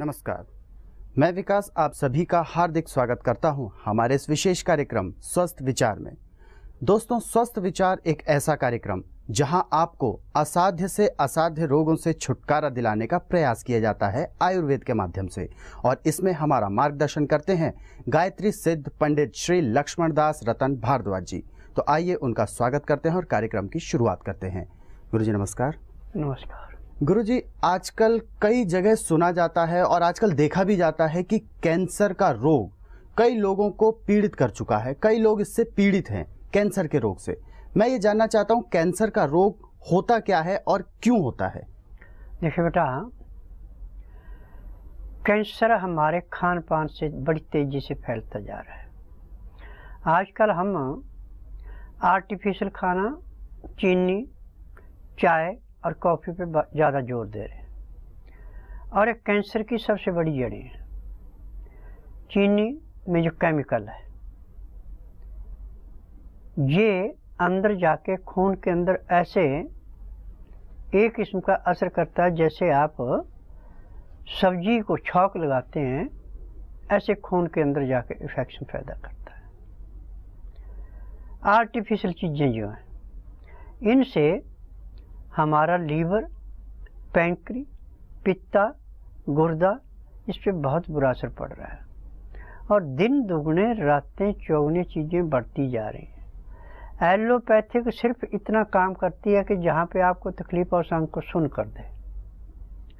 नमस्कार मैं विकास आप सभी का हार्दिक स्वागत करता हूं हमारे इस विशेष कार्यक्रम स्वस्थ विचार में दोस्तों स्वस्थ विचार एक ऐसा कार्यक्रम जहां आपको असाध्य से असाध्य रोगों से छुटकारा दिलाने का प्रयास किया जाता है आयुर्वेद के माध्यम से और इसमें हमारा मार्गदर्शन करते हैं गायत्री सिद्ध पंडित श्री लक्ष्मण दास रतन भारद्वाज जी तो आइए उनका स्वागत करते हैं और कार्यक्रम की शुरुआत करते हैं गुरु जी नमस्कार नमस्कार गुरुजी आजकल कई जगह सुना जाता है और आजकल देखा भी जाता है कि कैंसर का रोग कई लोगों को पीड़ित कर चुका है कई लोग इससे पीड़ित हैं कैंसर के रोग से मैं ये जानना चाहता हूँ कैंसर का रोग होता क्या है और क्यों होता है देखिए बेटा कैंसर हमारे खान पान से बड़ी तेज़ी से फैलता जा रहा है आजकल हम आर्टिफिशियल खाना चीनी चाय और कॉफ़ी पे ज़्यादा जोर दे रहे हैं और एक कैंसर की सबसे बड़ी जड़ें है चीनी में जो केमिकल है ये अंदर जाके खून के अंदर ऐसे एक किस्म का असर करता है जैसे आप सब्जी को छौक लगाते हैं ऐसे खून के अंदर जाके इन्फेक्शन पैदा करता है आर्टिफिशियल चीज़ें जो हैं इनसे हमारा लीवर पैंक्री पित्ता गुर्दा इस पर बहुत बुरा असर पड़ रहा है और दिन दुगने रातें चौगने चीज़ें बढ़ती जा रही हैं एलोपैथिक सिर्फ इतना काम करती है कि जहाँ पे आपको तकलीफ और संग को सुन कर दे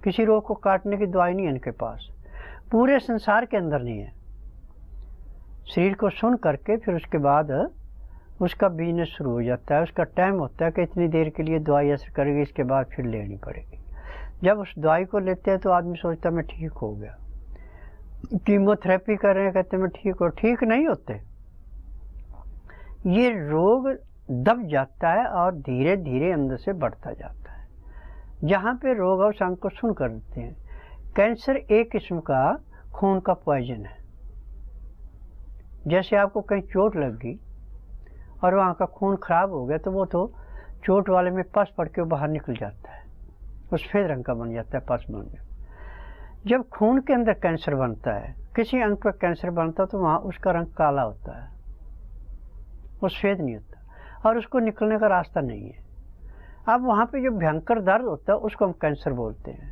किसी रोग को काटने की दवाई नहीं है इनके पास पूरे संसार के अंदर नहीं है शरीर को सुन करके फिर उसके बाद उसका बिजनेस शुरू हो जाता है उसका टाइम होता है कि इतनी देर के लिए दवाई असर करेगी इसके बाद फिर लेनी पड़ेगी जब उस दवाई को लेते हैं तो आदमी सोचता मैं ठीक हो गया कीमोथेरेपी कर रहे हैं कहते मैं ठीक हो ठीक नहीं होते ये रोग दब जाता है और धीरे धीरे अंदर से बढ़ता जाता है जहाँ पे रोग और अंग को सुन कर देते हैं कैंसर एक किस्म का खून का पॉइजन है जैसे आपको कहीं चोट लग गई और वहाँ का खून खराब हो गया तो वो तो चोट वाले में पस पड़ के बाहर निकल जाता है वो सफ़ेद रंग का बन जाता है पस बन गया जब खून के अंदर कैंसर बनता है किसी अंग पर कैंसर बनता है तो वहाँ उसका रंग काला होता है वो सफ़ेद नहीं होता और उसको निकलने का रास्ता नहीं है अब वहाँ पे जो भयंकर दर्द होता है उसको हम कैंसर बोलते हैं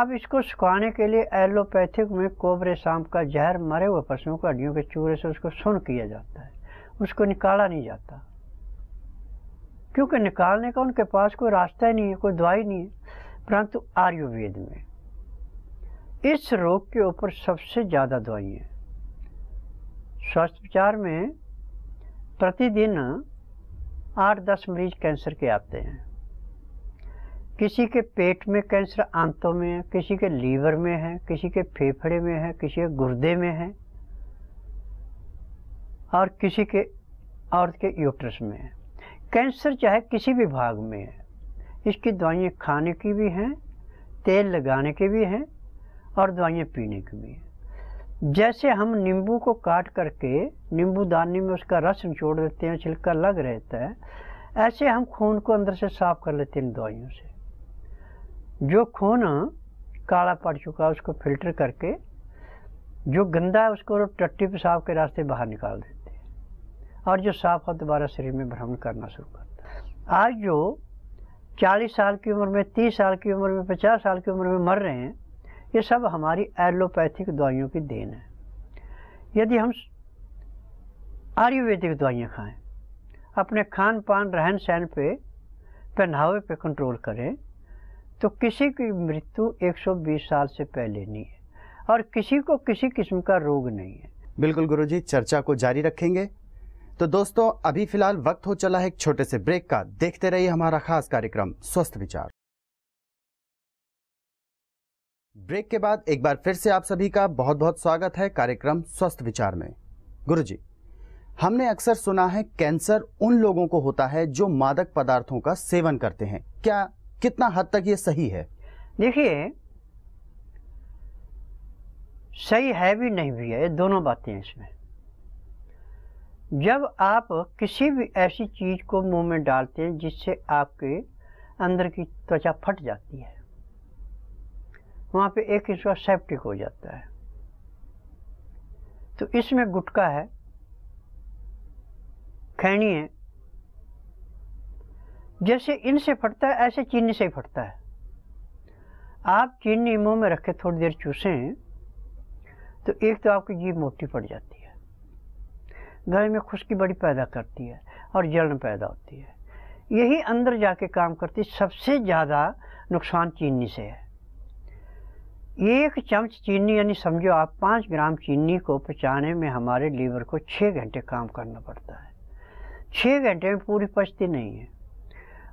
अब इसको सुखाने के लिए एलोपैथिक में कोबरे सांप का जहर मरे हुए पशुओं को हड्डियों के चूरे से उसको सुन किया जाता है उसको निकाला नहीं जाता क्योंकि निकालने का उनके पास कोई रास्ता ही नहीं है कोई दवाई नहीं है परंतु आयुर्वेद में इस रोग के ऊपर सबसे ज़्यादा दवाई है स्वास्थ्य विचार में प्रतिदिन आठ दस मरीज कैंसर के आते हैं किसी के पेट में कैंसर आंतों में है किसी के लीवर में है किसी के फेफड़े में है किसी के गुर्दे में है और किसी के औरत के यूट्रस में है कैंसर चाहे किसी भी भाग में है इसकी दवाइयाँ खाने की भी हैं तेल लगाने की भी हैं और दवाइयाँ पीने की भी हैं जैसे हम नींबू को काट करके नींबू दानी में उसका रस निचोड़ देते हैं छिलका लग रहता है ऐसे हम खून को अंदर से साफ कर लेते हैं इन दवाइयों से जो खून काला पड़ चुका है उसको फिल्टर करके जो गंदा है उसको टट्टी पेशाब के रास्ते बाहर निकाल देते हैं और जो साफ है दोबारा शरीर में भ्रमण करना शुरू करता है आज जो 40 साल की उम्र में 30 साल की उम्र में 50 साल की उम्र में मर रहे हैं ये सब हमारी एलोपैथिक दवाइयों की देन है यदि हम आयुर्वेदिक दवाइयाँ खाएँ अपने खान पान रहन सहन पे पहनावे पे कंट्रोल करें तो किसी की मृत्यु 120 साल से पहले नहीं है और किसी को किसी किस्म का रोग नहीं है बिल्कुल गुरुजी चर्चा को जारी रखेंगे तो दोस्तों अभी फिलहाल वक्त हो चला है एक छोटे से ब्रेक का देखते रहिए हमारा खास कार्यक्रम स्वस्थ विचार ब्रेक के बाद एक बार फिर से आप सभी का बहुत बहुत स्वागत है कार्यक्रम स्वस्थ विचार में गुरुजी हमने अक्सर सुना है कैंसर उन लोगों को होता है जो मादक पदार्थों का सेवन करते हैं क्या कितना हद तक ये सही है देखिए सही है भी नहीं भी है ये दोनों बातें इसमें जब आप किसी भी ऐसी चीज़ को मुंह में डालते हैं जिससे आपके अंदर की त्वचा फट जाती है वहां पे एक हिस्सा सेप्टिक हो जाता है तो इसमें गुटका है खैनी है जैसे इनसे फटता है ऐसे चीनी से ही फटता है आप चीनी मुंह में रख के थोड़ी देर चूसें तो एक तो आपकी जीभ मोटी पड़ जाती है गले में खुशकी बड़ी पैदा करती है और जलन पैदा होती है यही अंदर जाके काम करती सबसे ज़्यादा नुकसान चीनी से है एक चम्मच चीनी यानी समझो आप पाँच ग्राम चीनी को पचाने में हमारे लीवर को छः घंटे काम करना पड़ता है छः घंटे में पूरी पचती नहीं है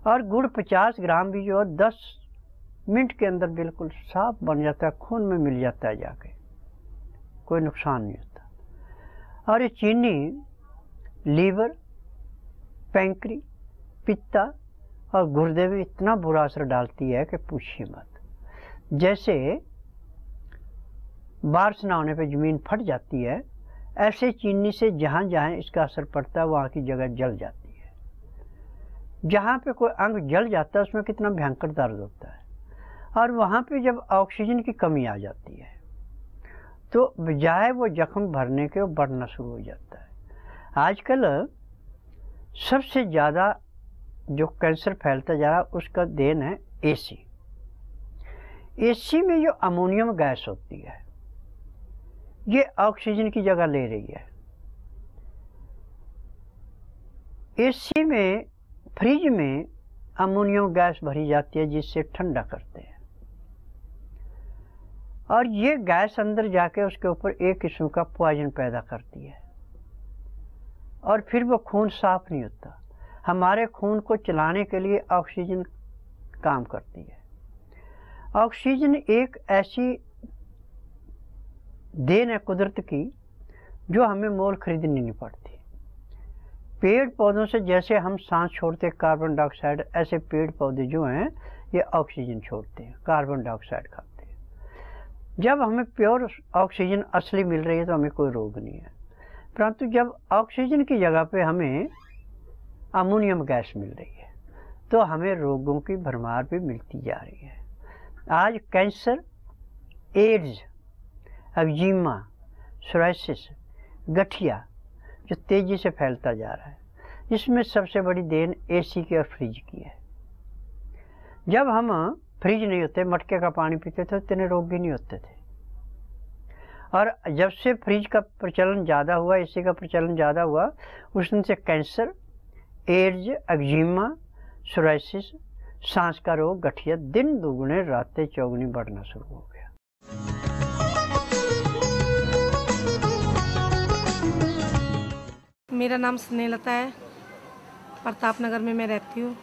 और गुड़ पचास ग्राम भी जो है दस मिनट के अंदर बिल्कुल साफ बन जाता है खून में मिल जाता है जाके कोई नुकसान नहीं होता और ये चीनी लीवर पैंकरी पित्ता और गुर्दे में इतना बुरा असर डालती है कि पूछिए मत जैसे बारिश ना होने पे ज़मीन फट जाती है ऐसे चीनी से जहाँ जहाँ इसका असर पड़ता है वहाँ की जगह जल जाती है जहाँ पे कोई अंग जल जाता है उसमें कितना भयंकर दर्द होता है और वहाँ पे जब ऑक्सीजन की कमी आ जाती है तो बजाय वो जख्म भरने के वो बढ़ना शुरू हो जाता है आजकल सबसे ज़्यादा जो कैंसर फैलता जा रहा है उसका देन है एसी एसी में जो अमोनियम गैस होती है ये ऑक्सीजन की जगह ले रही है एसी में फ्रिज में अमोनियम गैस भरी जाती है जिससे ठंडा करते हैं और ये गैस अंदर जाके उसके ऊपर एक किस्म का पॉइजन पैदा करती है और फिर वो खून साफ नहीं होता हमारे खून को चलाने के लिए ऑक्सीजन काम करती है ऑक्सीजन एक ऐसी देन है कुदरत की जो हमें मोल खरीदनी नहीं पड़ती पेड़ पौधों से जैसे हम सांस छोड़ते कार्बन डाइऑक्साइड ऐसे पेड़ पौधे जो हैं ये ऑक्सीजन छोड़ते हैं कार्बन डाइऑक्साइड खाते हैं जब हमें प्योर ऑक्सीजन असली मिल रही है तो हमें कोई रोग नहीं है परंतु जब ऑक्सीजन की जगह पे हमें अमोनियम गैस मिल रही है तो हमें रोगों की भरमार भी मिलती जा रही है आज कैंसर एड्स एक्जिमा सोराइसिस गठिया जो तेज़ी से फैलता जा रहा है इसमें सबसे बड़ी देन एसी की और फ्रिज की है जब हम फ्रिज नहीं होते मटके का पानी पीते थे इतने रोग भी नहीं होते थे और जब से फ्रिज का प्रचलन ज़्यादा हुआ एसी का प्रचलन ज़्यादा हुआ उस दिन से कैंसर एड्स एक्जिमा सोराइसिस सांस का रोग गठिया दिन दोगुने रातें चौगुनी बढ़ना शुरू हो गए मेरा नाम स्नेहलता है प्रताप नगर में मैं रहती हूँ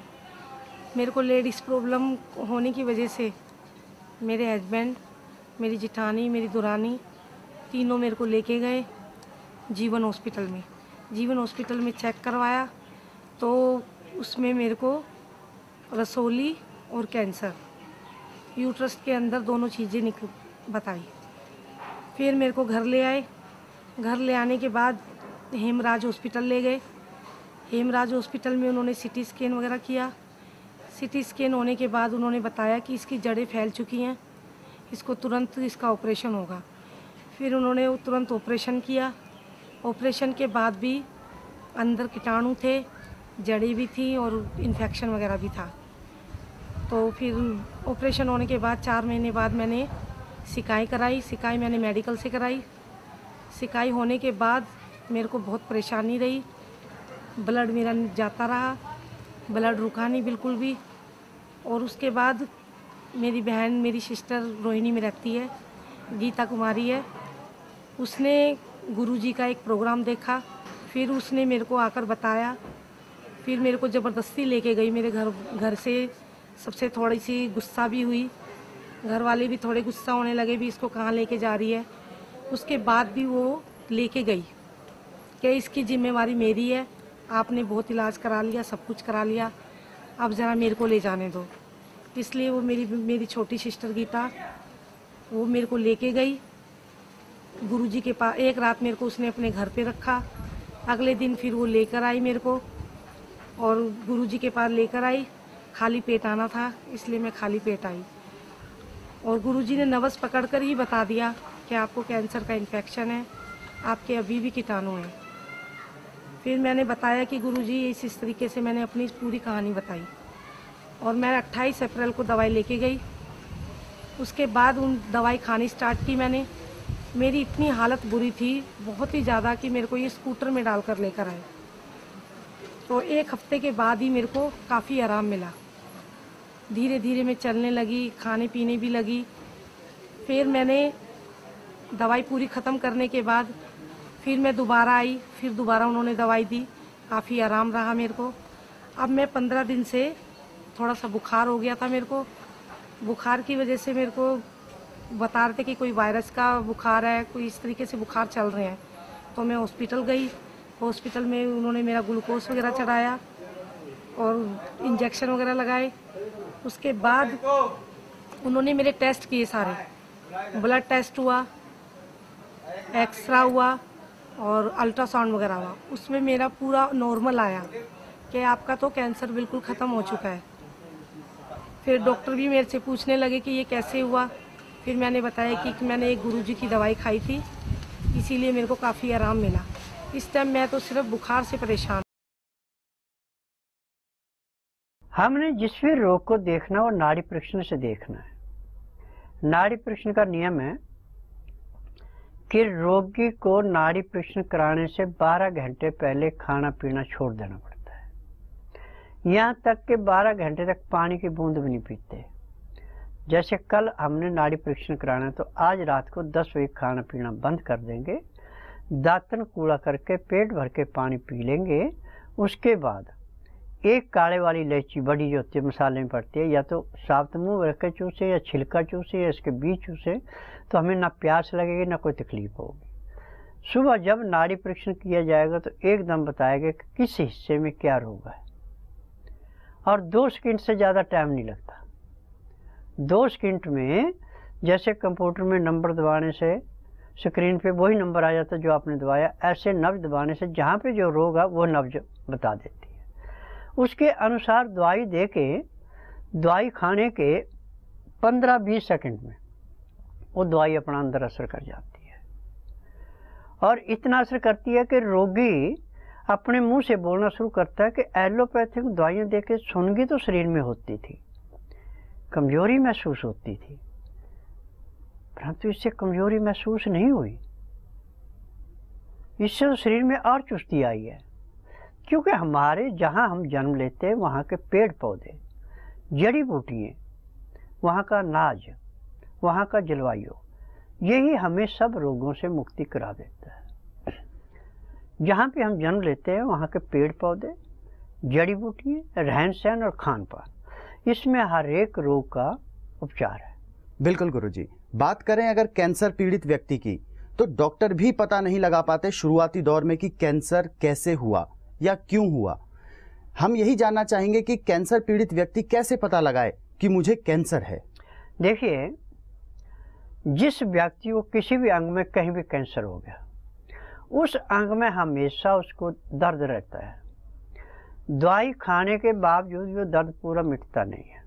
मेरे को लेडीज़ प्रॉब्लम होने की वजह से मेरे हस्बैंड मेरी जिठानी मेरी दुरानी तीनों मेरे को लेके गए जीवन हॉस्पिटल में जीवन हॉस्पिटल में चेक करवाया तो उसमें मेरे को रसोली और कैंसर यूट्रस के अंदर दोनों चीज़ें निकल बताई फिर मेरे को घर ले आए घर ले आने के बाद हेमराज हॉस्पिटल ले गए हेमराज हॉस्पिटल में उन्होंने सिटी स्कैन वगैरह किया सिटी स्कैन होने के बाद उन्होंने बताया कि इसकी जड़ें फैल चुकी हैं इसको तुरंत इसका ऑपरेशन होगा फिर उन्होंने तुरंत ऑपरेशन किया ऑपरेशन के बाद भी अंदर कीटाणु थे जड़ें भी थी और इन्फेक्शन वगैरह भी था तो फिर ऑपरेशन होने के बाद चार महीने बाद मैंने सिकाई कराई सिकाई मैंने मेडिकल से कराई सिकाई होने के बाद मेरे को बहुत परेशानी रही ब्लड मेरा जाता रहा ब्लड रुका नहीं बिल्कुल भी और उसके बाद मेरी बहन मेरी सिस्टर रोहिणी में रहती है गीता कुमारी है उसने गुरुजी का एक प्रोग्राम देखा फिर उसने मेरे को आकर बताया फिर मेरे को ज़बरदस्ती लेके गई मेरे घर घर से सबसे थोड़ी सी गुस्सा भी हुई घर वाले भी थोड़े गुस्सा होने लगे भी इसको कहाँ लेके जा रही है उसके बाद भी वो लेके गई कि इसकी जिम्मेवारी मेरी है आपने बहुत इलाज करा लिया सब कुछ करा लिया अब ज़रा मेरे को ले जाने दो इसलिए वो मेरी मेरी छोटी सिस्टर गीता वो मेरे को लेके गई गुरुजी के पास एक रात मेरे को उसने अपने घर पे रखा अगले दिन फिर वो लेकर आई मेरे को और गुरुजी के पास लेकर आई खाली पेट आना था इसलिए मैं खाली पेट आई और गुरुजी ने नवस पकड़कर ही बता दिया कि आपको कैंसर का इन्फेक्शन है आपके अभी भी कीटाणु हैं फिर मैंने बताया कि गुरुजी इस इस तरीके से मैंने अपनी पूरी कहानी बताई और मैं 28 अप्रैल को दवाई लेके गई उसके बाद उन दवाई खानी स्टार्ट की मैंने मेरी इतनी हालत बुरी थी बहुत ही ज़्यादा कि मेरे को ये स्कूटर में डाल कर लेकर आए तो एक हफ्ते के बाद ही मेरे को काफ़ी आराम मिला धीरे धीरे मैं चलने लगी खाने पीने भी लगी फिर मैंने दवाई पूरी ख़त्म करने के बाद फिर मैं दोबारा आई फिर दोबारा उन्होंने दवाई दी काफ़ी आराम रहा मेरे को अब मैं पंद्रह दिन से थोड़ा सा बुखार हो गया था मेरे को बुखार की वजह से मेरे को बता रहे थे कि कोई वायरस का बुखार है कोई इस तरीके से बुखार चल रहे हैं तो मैं हॉस्पिटल गई हॉस्पिटल में उन्होंने मेरा ग्लूकोज वगैरह चढ़ाया और इंजेक्शन वगैरह लगाए उसके बाद उन्होंने मेरे टेस्ट किए सारे ब्लड टेस्ट हुआ एक्सरा हुआ और अल्ट्रासाउंड वगैरह हुआ उसमें मेरा पूरा नॉर्मल आया कि आपका तो कैंसर बिल्कुल ख़त्म हो चुका है फिर डॉक्टर भी मेरे से पूछने लगे कि ये कैसे हुआ फिर मैंने बताया कि, कि मैंने एक गुरुजी की दवाई खाई थी इसीलिए मेरे को काफ़ी आराम मिला इस टाइम मैं तो सिर्फ बुखार से परेशान हमने जिस भी रोग को देखना और नाड़ी परीक्षण से देखना है नाड़ी परीक्षण का नियम है कि रोगी को नाड़ी परीक्षण कराने से 12 घंटे पहले खाना पीना छोड़ देना पड़ता है यहाँ तक कि 12 घंटे तक पानी की बूंद भी नहीं पीते जैसे कल हमने नाड़ी परीक्षण कराना तो आज रात को 10 बजे खाना पीना बंद कर देंगे दातन कूड़ा करके पेट भर के पानी पी लेंगे उसके बाद एक काड़े वाली इलायची बड़ी जो होती है मसाले में पड़ती है या तो साफ मुँह रखे चूसे या छिलका चूसे या इसके बीच चूसे तो हमें ना प्यास लगेगी ना कोई तकलीफ होगी सुबह जब नाड़ी परीक्षण किया जाएगा तो एकदम बताएगा कि किस हिस्से में क्या रोग है और दो सेकेंड से ज़्यादा टाइम नहीं लगता दो सेकेंड में जैसे कंप्यूटर में नंबर दबाने से स्क्रीन पे वही नंबर आ जाता जो आपने दबाया ऐसे नब्ज दबाने से जहाँ पे जो रोग है वो नब्ज बता देती उसके अनुसार दवाई दे के दवाई खाने के 15-20 सेकंड में वो दवाई अपना अंदर असर कर जाती है और इतना असर करती है कि रोगी अपने मुंह से बोलना शुरू करता है कि एलोपैथिक दवाइयाँ दे के सुनगी तो शरीर में होती थी कमजोरी महसूस होती थी परंतु इससे कमजोरी महसूस नहीं हुई इससे तो शरीर में और चुस्ती आई है क्योंकि हमारे जहाँ हम जन्म लेते हैं वहाँ के पेड़ पौधे जड़ी बूटियाँ वहाँ का नाज वहाँ का जलवायु यही हमें सब रोगों से मुक्ति करा देता है जहाँ पे हम जन्म लेते हैं वहाँ के पेड़ पौधे जड़ी बूटियाँ रहन सहन और खान पान इसमें हर एक रोग का उपचार है बिल्कुल गुरु जी बात करें अगर कैंसर पीड़ित व्यक्ति की तो डॉक्टर भी पता नहीं लगा पाते शुरुआती दौर में कि कैंसर कैसे हुआ या क्यों हुआ हम यही जानना चाहेंगे कि कैंसर पीड़ित व्यक्ति कैसे पता लगाए कि मुझे कैंसर है देखिए जिस व्यक्ति को किसी भी अंग में कहीं भी कैंसर हो गया उस अंग में हमेशा उसको दर्द रहता है दवाई खाने के बावजूद वो दर्द पूरा मिटता नहीं है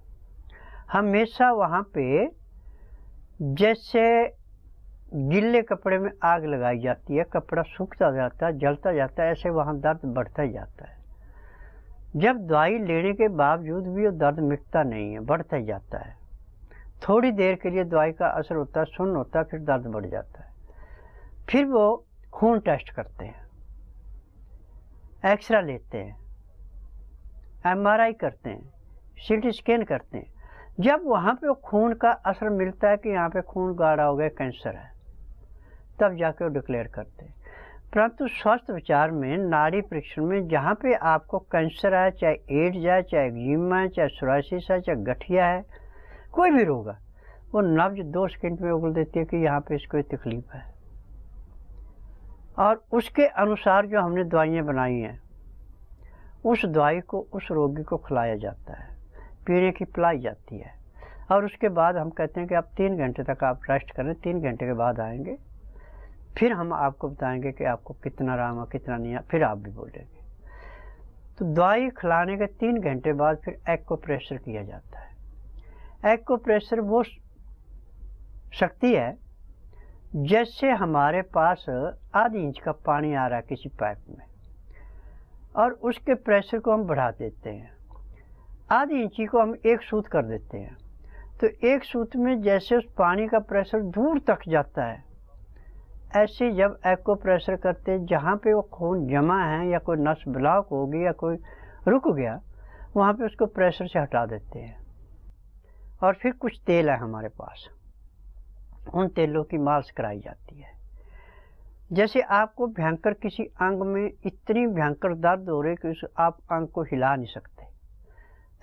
हमेशा वहाँ पे जैसे गीले कपड़े में आग लगाई जाती है कपड़ा सूखता जाता है जलता जाता है ऐसे वहाँ दर्द बढ़ता जाता है जब दवाई लेने के बावजूद भी वो दर्द मिटता नहीं है बढ़ता ही जाता है थोड़ी देर के लिए दवाई का असर होता है सुन होता है फिर दर्द बढ़ जाता है फिर वो खून टेस्ट करते हैं एक्सरा लेते हैं एमआरआई करते हैं सीटी स्कैन करते हैं जब वहाँ पे खून का असर मिलता है कि यहाँ पे खून गाढ़ा हो गया कैंसर है तब जाकर वो डिक्लेयर करते हैं परंतु स्वस्थ विचार में नाड़ी परीक्षण में जहाँ पे आपको कैंसर है चाहे एड्स है चाहे एक्जिमा है चाहे सोराइसिस है चाहे गठिया है कोई भी रोग है वो नब्ज दो सेकेंड में उगल देती है कि यहाँ पे इसको तकलीफ है और उसके अनुसार जो हमने दवाइयाँ बनाई हैं उस दवाई को उस रोगी को खिलाया जाता है पीने की पिलाई जाती है और उसके बाद हम कहते हैं कि आप तीन घंटे तक आप रेस्ट करें तीन घंटे के बाद आएंगे फिर हम आपको बताएंगे कि आपको कितना आराम और कितना नहीं फिर आप भी बोलेंगे तो दवाई खिलाने के तीन घंटे बाद फिर एग को प्रेशर किया जाता है एग को प्रेशर वो शक्ति है जैसे हमारे पास आधी इंच का पानी आ रहा है किसी पाइप में और उसके प्रेशर को हम बढ़ा देते हैं आधी इंची को हम एक सूत कर देते हैं तो एक सूत में जैसे उस पानी का प्रेशर दूर तक जाता है ऐसे जब एक्को प्रेशर करते जहाँ पे वो खून जमा है या कोई नस ब्लॉक होगी या कोई रुक गया वहाँ पे उसको प्रेशर से हटा देते हैं और फिर कुछ तेल है हमारे पास उन तेलों की मालिश कराई जाती है जैसे आपको भयंकर किसी अंग में इतनी भयंकर दर्द हो रही कि उस आप अंग को हिला नहीं सकते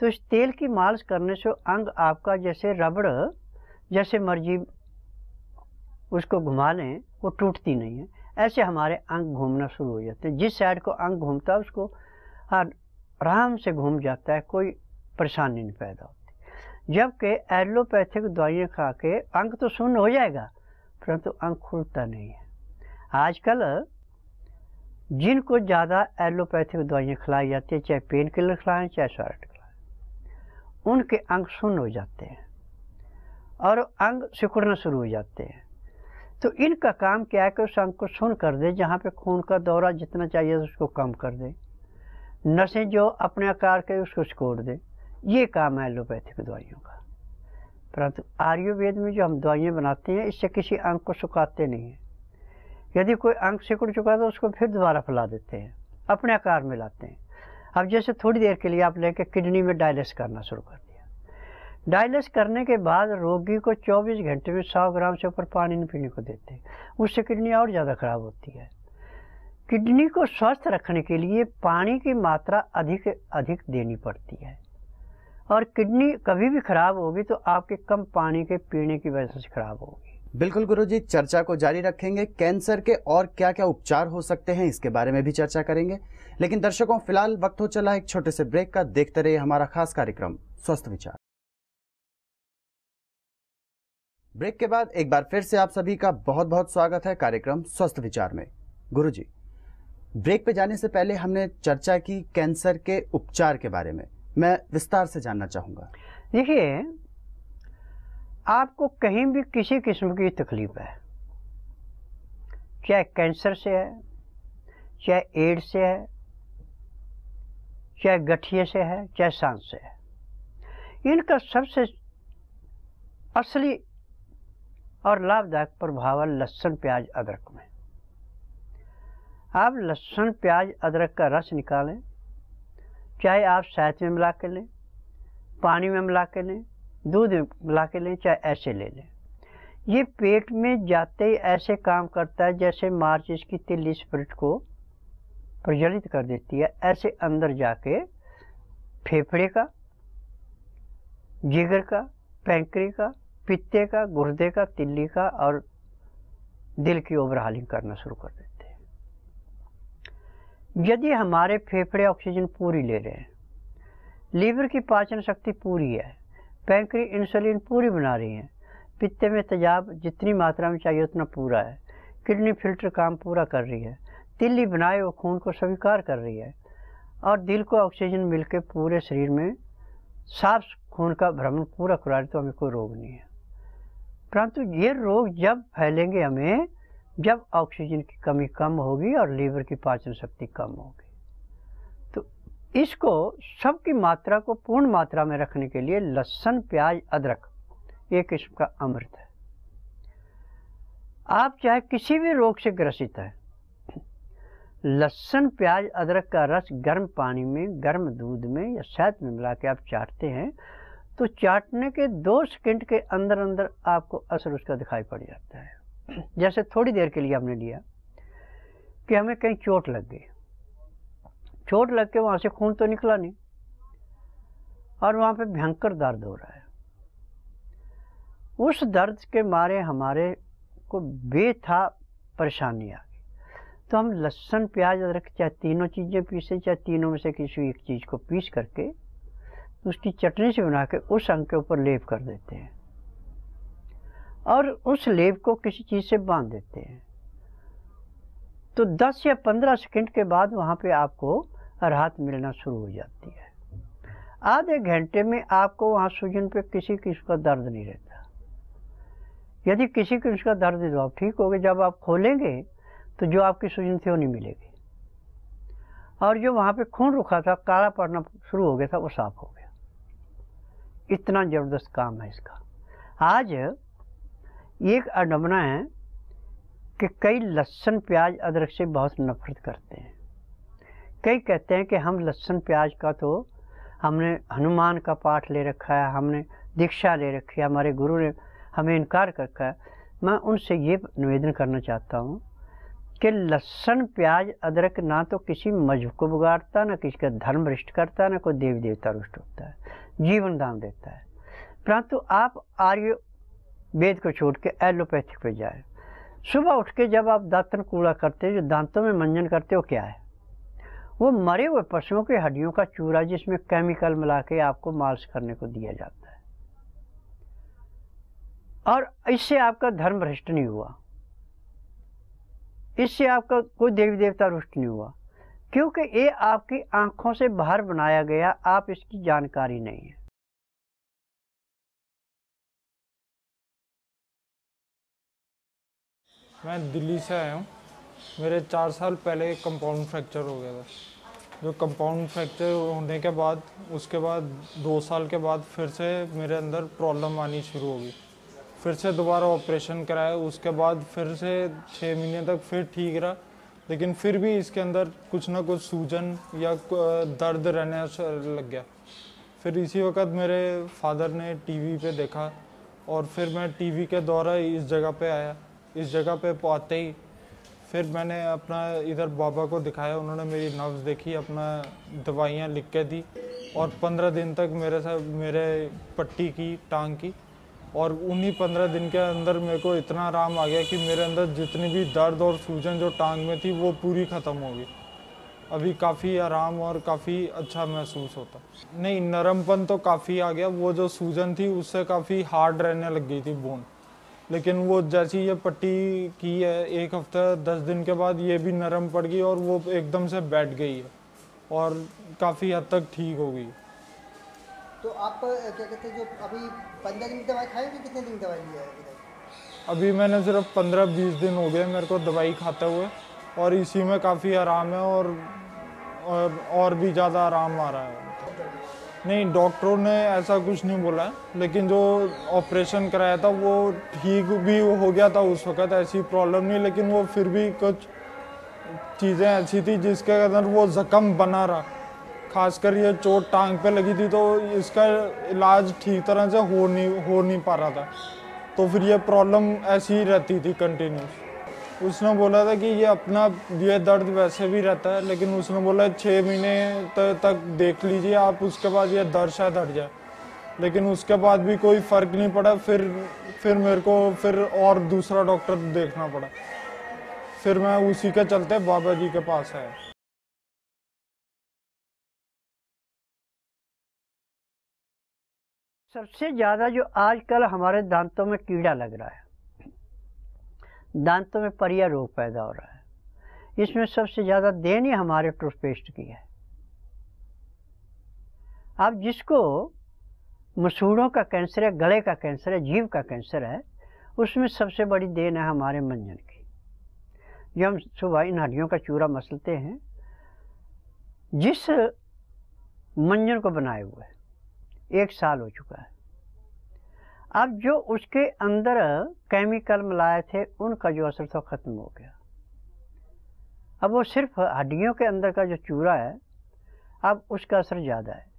तो इस तेल की मालिश करने से अंग आपका जैसे रबड़ जैसे मर्जी उसको घुमा लें वो टूटती नहीं है ऐसे हमारे अंग घूमना शुरू हो जाते हैं जिस साइड को अंग घूमता है उसको आराम से घूम जाता है कोई परेशानी नहीं पैदा होती जबकि एलोपैथिक दवाइयाँ खा के अंग तो शून्य हो जाएगा परंतु तो अंग खुलता नहीं है आजकल जिनको ज़्यादा एलोपैथिक दवाइयाँ खिलाई जाती है चाहे पेन किलर खिलाएँ चाहे सॉल्ट खिलाएँ उनके अंग शून्य हो जाते हैं और अंग सिकुड़ना शुरू हो जाते हैं तो इनका काम क्या है कि उस अंग को सुन कर दे जहाँ पे खून का दौरा जितना चाहिए उसको कम कर दे नसें जो अपने आकार के उसको छोड़ दे ये काम है एलोपैथिक दवाइयों का परंतु आयुर्वेद में जो हम दवाइयाँ बनाते हैं इससे किसी अंग को सुखाते नहीं हैं यदि कोई अंग सिकुड़ चुका है तो उसको फिर दोबारा फैला देते हैं अपने आकार में लाते हैं अब जैसे थोड़ी देर के लिए आप लेके किडनी में डायलिस करना शुरू कर डायलिस करने के बाद रोगी को 24 घंटे में 100 ग्राम से ऊपर पानी नहीं पीने को देते उससे किडनी और ज़्यादा खराब होती है किडनी को स्वस्थ रखने के लिए पानी की मात्रा अधिक अधिक देनी पड़ती है और किडनी कभी भी खराब होगी तो आपके कम पानी के पीने की वजह से खराब होगी बिल्कुल गुरुजी चर्चा को जारी रखेंगे कैंसर के और क्या क्या उपचार हो सकते हैं इसके बारे में भी चर्चा करेंगे लेकिन दर्शकों फिलहाल वक्त हो चला एक छोटे से ब्रेक का देखते रहिए हमारा खास कार्यक्रम स्वस्थ विचार ब्रेक के बाद एक बार फिर से आप सभी का बहुत बहुत स्वागत है कार्यक्रम स्वस्थ विचार में गुरु जी ब्रेक पे जाने से पहले हमने चर्चा की कैंसर के उपचार के बारे में मैं विस्तार से जानना चाहूँगा देखिए आपको कहीं भी किसी किस्म की तकलीफ है चाहे कैंसर से है चाहे एड्स से है चाहे गठिए से है चाहे सांस से है इनका सबसे असली और लाभदायक प्रभाव है लहसुन प्याज अदरक में आप लहसुन प्याज अदरक का रस निकालें चाहे आप शहद में मिला के लें पानी में मिला के लें दूध में मिला के लें चाहे ऐसे ले लें ये पेट में जाते ही ऐसे काम करता है जैसे मार्चिस की तिल्ली स्प्रिट को प्रज्वलित कर देती है ऐसे अंदर जाके फेफड़े का जिगर का पैंकरी का पित्ते का गुर्दे का तिल्ली का और दिल की ओवरहालिंग करना शुरू कर देते हैं यदि हमारे फेफड़े ऑक्सीजन पूरी ले रहे हैं लीवर की पाचन शक्ति पूरी है पैंक्री इंसुलिन पूरी बना रही है पित्ते में तेजाब जितनी मात्रा में चाहिए उतना पूरा है किडनी फिल्टर काम पूरा कर रही है तिल्ली बनाए वो खून को स्वीकार कर रही है और दिल को ऑक्सीजन मिलकर पूरे शरीर में साफ खून का भ्रमण पूरा करा रही तो हमें कोई रोग नहीं है परंतु ये रोग जब फैलेंगे हमें जब ऑक्सीजन की कमी कम होगी और लीवर की पाचन शक्ति कम होगी तो इसको सबकी मात्रा को पूर्ण मात्रा में रखने के लिए लहसन प्याज अदरक ये किस्म का अमृत है आप चाहे किसी भी रोग से ग्रसित है लहसन प्याज अदरक का रस गर्म पानी में गर्म दूध में या शहद में मिला के आप चाटते हैं तो चाटने के दो सेकंड के अंदर अंदर आपको असर उसका दिखाई पड़ जाता है जैसे थोड़ी देर के लिए हमने लिया कि हमें कहीं चोट लग गई चोट लग के वहाँ से खून तो निकला नहीं और वहाँ पे भयंकर दर्द हो रहा है उस दर्द के मारे हमारे को बेथा परेशानी आ गई तो हम लहसुन प्याज अदरक चाहे तीनों चीज़ें पीसें चाहे तीनों में से किसी एक चीज़ को पीस करके उसकी चटनी से बना के उस अंग के ऊपर लेप कर देते हैं और उस लेप को किसी चीज़ से बांध देते हैं तो 10 या 15 सेकंड के बाद वहाँ पे आपको राहत मिलना शुरू हो जाती है आधे घंटे में आपको वहाँ सूजन पे किसी किस्म का दर्द नहीं रहता यदि किसी किस्म का दर्द है तो आप ठीक गए जब आप खोलेंगे तो जो आपकी सूजन थी वो नहीं मिलेगी और जो वहाँ पे खून रुखा था काला पड़ना शुरू हो गया था वो साफ हो गया इतना ज़बरदस्त काम है इसका आज एक अडमना है कि कई लहसुन प्याज अदरक से बहुत नफरत करते हैं कई कहते हैं कि हम लहसुन प्याज का तो हमने हनुमान का पाठ ले रखा है हमने दीक्षा ले रखी है हमारे गुरु ने हमें इनकार कर रखा है मैं उनसे ये निवेदन करना चाहता हूँ कि लहसुन प्याज अदरक ना तो किसी मजहब को बिगाड़ता ना किसी का धर्म रिष्ट करता ना कोई देवी देवता रुष्ट होता है जीवन दान देता है परंतु आप आर्य वेद को छोड़ के एलोपैथिक पे जाए सुबह उठ के जब आप दांतन कूड़ा करते हो जो दांतों में मंजन करते हो क्या है वो मरे हुए पशुओं के हड्डियों का चूरा जिसमें केमिकल मिला के आपको मालिश करने को दिया जाता है और इससे आपका धर्म भ्रष्ट नहीं हुआ इससे आपका कोई देवी देवता रुष्ट नहीं हुआ क्योंकि ये आपकी आंखों से बाहर बनाया गया आप इसकी जानकारी नहीं है मैं दिल्ली से आया हूँ मेरे चार साल पहले एक कंपाउंड फ्रैक्चर हो गया था जो कंपाउंड फ्रैक्चर होने के बाद उसके बाद दो साल के बाद फिर से मेरे अंदर प्रॉब्लम आनी शुरू हो गई फिर से दोबारा ऑपरेशन कराया उसके बाद फिर से छः महीने तक फिर ठीक रहा लेकिन फिर भी इसके अंदर कुछ ना कुछ सूजन या दर्द रहने लग गया फिर इसी वक्त मेरे फादर ने टीवी पे देखा और फिर मैं टीवी के द्वारा इस जगह पे आया इस जगह पे पहुँचते ही फिर मैंने अपना इधर बाबा को दिखाया उन्होंने मेरी नफ्स देखी अपना दवाइयाँ लिख के दी और पंद्रह दिन तक मेरे साथ मेरे पट्टी की टांग की और उन्हीं पंद्रह दिन के अंदर मेरे को इतना आराम आ गया कि मेरे अंदर जितनी भी दर्द और सूजन जो टांग में थी वो पूरी ख़त्म हो गई अभी काफ़ी आराम और काफ़ी अच्छा महसूस होता नहीं नरमपन तो काफ़ी आ गया वो जो सूजन थी उससे काफ़ी हार्ड रहने लग गई थी बोन लेकिन वो जैसी ये पट्टी की है एक हफ्ता दस दिन के बाद ये भी नरम पड़ गई और वो एकदम से बैठ गई है और काफ़ी हद तक ठीक हो गई तो आप क्या कहते हैं जो अभी पंद्रह दिन की दवाई खाए कि कितने दिन की दवाई ली है अभी मैंने सिर्फ पंद्रह बीस दिन हो गए मेरे को दवाई खाते हुए और इसी में काफ़ी आराम है और और और भी ज़्यादा आराम आ रहा है नहीं डॉक्टरों ने ऐसा कुछ नहीं बोला लेकिन जो ऑपरेशन कराया था वो ठीक भी हो गया था उस वक्त ऐसी प्रॉब्लम नहीं लेकिन वो फिर भी कुछ चीज़ें ऐसी थी जिसके अंदर वो ज़ख्म बना रहा खासकर ये चोट टांग पे लगी थी तो इसका इलाज ठीक तरह से हो नहीं हो नहीं पा रहा था तो फिर ये प्रॉब्लम ऐसी ही रहती थी कंटिन्यूस उसने बोला था कि ये अपना ये दर्द वैसे भी रहता है लेकिन उसने बोला छः महीने तक देख लीजिए आप उसके बाद ये दर्द शायद हट जाए लेकिन उसके बाद भी कोई फ़र्क नहीं पड़ा फिर फिर मेरे को फिर और दूसरा डॉक्टर देखना पड़ा फिर मैं उसी के चलते बाबा जी के पास आया सबसे ज़्यादा जो आजकल हमारे दांतों में कीड़ा लग रहा है दांतों में परिया रोग पैदा हो रहा है इसमें सबसे ज़्यादा देन ही हमारे टूथपेस्ट की है अब जिसको मसूड़ों का कैंसर है गले का कैंसर है जीव का कैंसर है उसमें सबसे बड़ी देन है हमारे मंजन की जो हम सुबह इन हड्डियों का चूरा मसलते हैं जिस मंजन को बनाए हुए एक साल हो चुका है अब जो उसके अंदर केमिकल मिलाए थे उनका जो असर था तो ख़त्म हो गया अब वो सिर्फ हड्डियों के अंदर का जो चूरा है अब उसका असर ज़्यादा है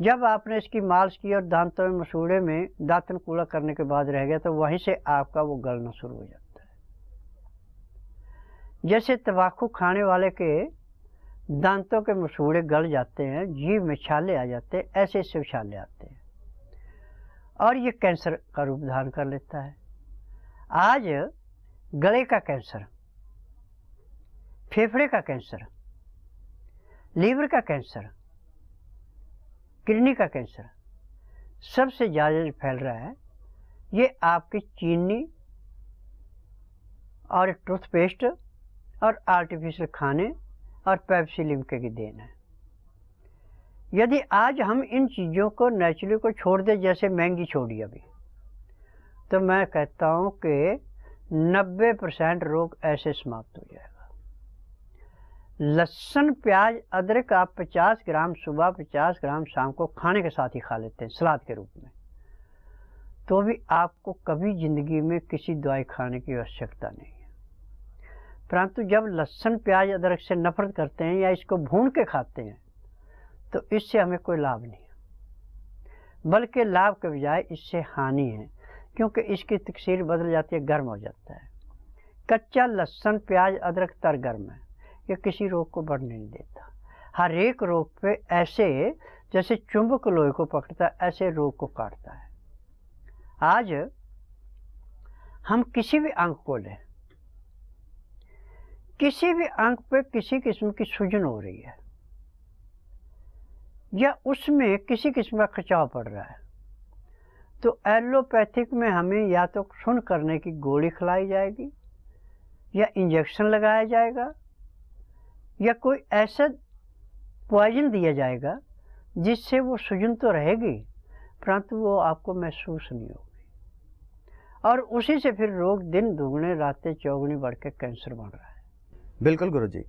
जब आपने इसकी मालिश की और दांतों में मसूड़े में दांतन कूड़ा करने के बाद रह गया तो वहीं से आपका वो गलना शुरू हो जाता है जैसे तम्बाकू खाने वाले के दांतों के मसूड़े गल जाते हैं जीव में छाले आ जाते हैं ऐसे ऐसे छाले आते हैं और ये कैंसर का रूप धारण कर लेता है आज गले का कैंसर फेफड़े का कैंसर लीवर का कैंसर किडनी का कैंसर सबसे ज़्यादा फैल रहा है ये आपकी चीनी और टूथपेस्ट और आर्टिफिशियल खाने और पेप्सिलिम के देन है यदि आज हम इन चीज़ों को नेचुरली को छोड़ दें जैसे महंगी छोड़ी अभी तो मैं कहता हूँ कि 90 परसेंट रोग ऐसे समाप्त हो जाएगा लहसुन प्याज अदरक आप 50 ग्राम सुबह 50 ग्राम शाम को खाने के साथ ही खा लेते हैं सलाद के रूप में तो भी आपको कभी ज़िंदगी में किसी दवाई खाने की आवश्यकता नहीं परंतु जब लहसुन प्याज अदरक से नफरत करते हैं या इसको भून के खाते हैं तो इससे हमें कोई लाभ नहीं है बल्कि लाभ के बजाय इससे हानि है क्योंकि इसकी तकसीर बदल जाती है गर्म हो जाता है कच्चा लहसुन प्याज अदरक तर गर्म है यह किसी रोग को बढ़ने नहीं देता हर एक रोग पे ऐसे जैसे चुंबक लोहे को पकड़ता है ऐसे रोग को काटता है आज हम किसी भी अंग को लें किसी भी अंग पे किसी किस्म की सूजन हो रही है या उसमें किसी किस्म का खिंचाव पड़ रहा है तो एलोपैथिक में हमें या तो सुन करने की गोली खिलाई जाएगी या इंजेक्शन लगाया जाएगा या कोई ऐसा पॉइजन दिया जाएगा जिससे वो सूजन तो रहेगी परंतु वो आपको महसूस नहीं होगी और उसी से फिर रोग दिन दुगने रातें चौगुनी बढ़ के कैंसर बन रहा है बिल्कुल गुरु जी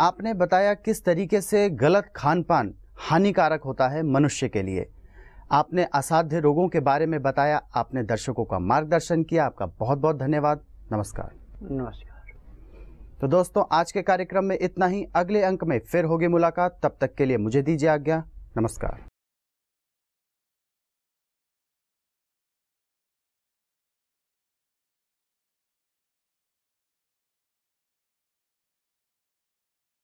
आपने बताया किस तरीके से गलत खान पान हानिकारक होता है मनुष्य के लिए आपने असाध्य रोगों के बारे में बताया आपने दर्शकों का मार्गदर्शन किया आपका बहुत बहुत धन्यवाद नमस्कार नमस्कार तो दोस्तों आज के कार्यक्रम में इतना ही अगले अंक में फिर होगी मुलाकात तब तक के लिए मुझे दीजिए आज्ञा नमस्कार